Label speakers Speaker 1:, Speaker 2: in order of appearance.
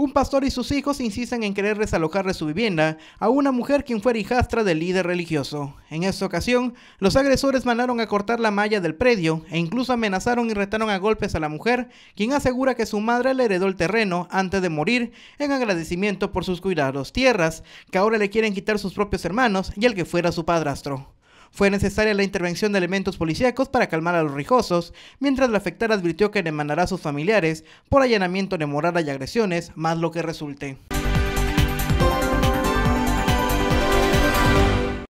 Speaker 1: Un pastor y sus hijos insisten en querer desalojar de su vivienda a una mujer quien fuera hijastra del líder religioso. En esta ocasión, los agresores mandaron a cortar la malla del predio e incluso amenazaron y retaron a golpes a la mujer, quien asegura que su madre le heredó el terreno antes de morir en agradecimiento por sus cuidados, tierras que ahora le quieren quitar sus propios hermanos y el que fuera su padrastro. Fue necesaria la intervención de elementos policíacos para calmar a los rijosos, mientras la afectada advirtió que demandará a sus familiares por allanamiento de morada y agresiones, más lo que resulte.